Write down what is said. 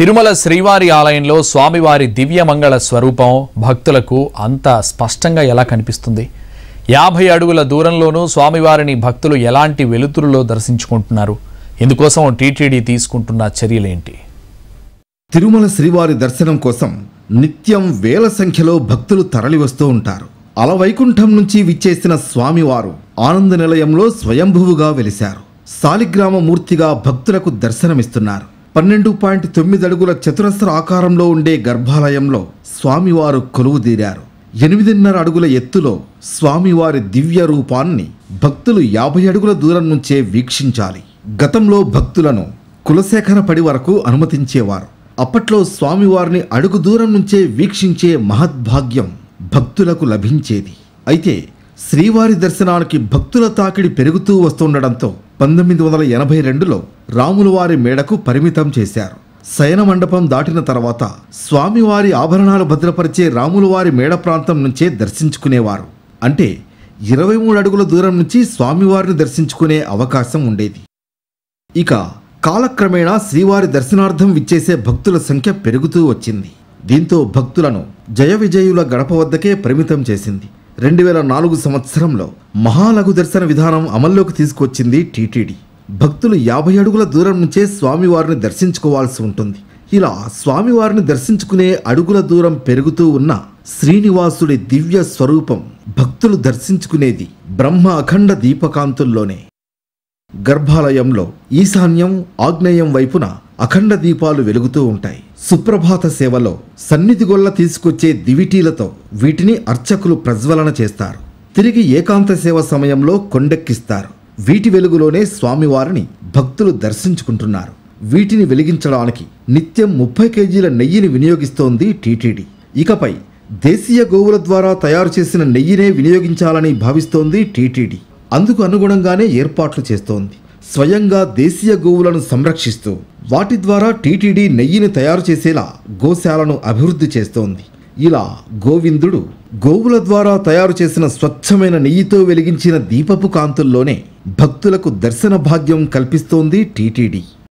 తిరుమల శ్రీవారి ఆలయంలో స్వామివారి దివ్యమంగళ స్వరూపం భక్తులకు అంత స్పష్టంగా ఎలా కనిపిస్తుంది యాభై అడుగుల దూరంలోనూ స్వామివారిని భక్తులు ఎలాంటి వెలుతురులో దర్శించుకుంటున్నారు ఇందుకోసం టీటీడీ తీసుకుంటున్న చర్యలేంటి తిరుమల శ్రీవారి దర్శనం కోసం నిత్యం వేల సంఖ్యలో భక్తులు తరలివస్తూ ఉంటారు అలవైకుంఠం నుంచి విచ్చేసిన స్వామివారు ఆనంద నిలయంలో స్వయంభువుగా వెలిశారు సాలిగ్రామ మూర్తిగా భక్తులకు దర్శనమిస్తున్నారు పన్నెండు పాయింట్ తొమ్మిది అడుగుల చతురస్ర ఆకారంలో ఉండే గర్భాలయంలో స్వామివారు కొలువు తీరారు ఎనిమిదిన్నర అడుగుల ఎత్తులో స్వామివారి దివ్య రూపాన్ని భక్తులు యాభై అడుగుల దూరం నుంచే వీక్షించాలి గతంలో భక్తులను కులశేఖర పడి వరకు అనుమతించేవారు అప్పట్లో స్వామివారిని అడుగు దూరం నుంచే వీక్షించే మహద్భాగ్యం భక్తులకు లభించేది అయితే శ్రీవారి దర్శనానికి భక్తుల తాకిడి పెరుగుతూ వస్తుండడంతో పంతొమ్మిది వందల ఎనభై రెండులో రాములవారి మేడకు పరిమితం చేశారు శయన మండపం దాటిన తర్వాత స్వామివారి ఆభరణాలు భద్రపరిచే రాములవారి మేడ ప్రాంతం నుంచే దర్శించుకునేవారు అంటే ఇరవై మూడు అడుగుల దూరం నుంచి స్వామివారిని దర్శించుకునే అవకాశం ఉండేది ఇక కాలక్రమేణా శ్రీవారి దర్శనార్థం విచ్చేసే భక్తుల సంఖ్య పెరుగుతూ వచ్చింది దీంతో భక్తులను జయ విజయుల గడప వద్దకే పరిమితం చేసింది రెండు వేల నాలుగు సంవత్సరంలో మహాలఘు దర్శన విధానం అమల్లోకి తీసుకొచ్చింది టీటీడీ భక్తులు యాభై అడుగుల దూరం నుంచే స్వామివారిని దర్శించుకోవాల్సి ఉంటుంది ఇలా స్వామివారిని దర్శించుకునే అడుగుల దూరం పెరుగుతూ ఉన్న శ్రీనివాసుడి దివ్య స్వరూపం భక్తులు దర్శించుకునేది బ్రహ్మ అఖండ దీపకాంతుల్లోనే గర్భాలయంలో ఈశాన్యం ఆగ్నేయం వైపున అఖండ దీపాలు వెలుగుతూ ఉంటాయి సుప్రభాత సేవలో సన్నిధి గొల్ల తీసుకొచ్చే దివిటీలతో వీటిని అర్చకులు ప్రజ్వలన చేస్తారు తిరిగి ఏకాంత సేవ సమయంలో కొండెక్కిస్తారు వీటి వెలుగులోనే స్వామివారిని భక్తులు దర్శించుకుంటున్నారు వీటిని వెలిగించడానికి నిత్యం ముప్పై కేజీల నెయ్యిని వినియోగిస్తోంది టీటీడీ ఇకపై దేశీయ గోవుల ద్వారా తయారు చేసిన నెయ్యినే వినియోగించాలని భావిస్తోంది టీటీడీ అందుకు అనుగుణంగానే ఏర్పాట్లు చేస్తోంది స్వయంగా దేశీయ గోవులను సంరక్షిస్తూ వాటి ద్వారా టీటీడీ నెయ్యిని తయారు చేసేలా గోశాలను అభివృద్ధి చేస్తోంది ఇలా గోవిందుడు గోవుల ద్వారా తయారు చేసిన స్వచ్ఛమైన నెయ్యితో వెలిగించిన దీపపు కాంతుల్లోనే భక్తులకు దర్శన భాగ్యం కల్పిస్తోంది టీటీడీ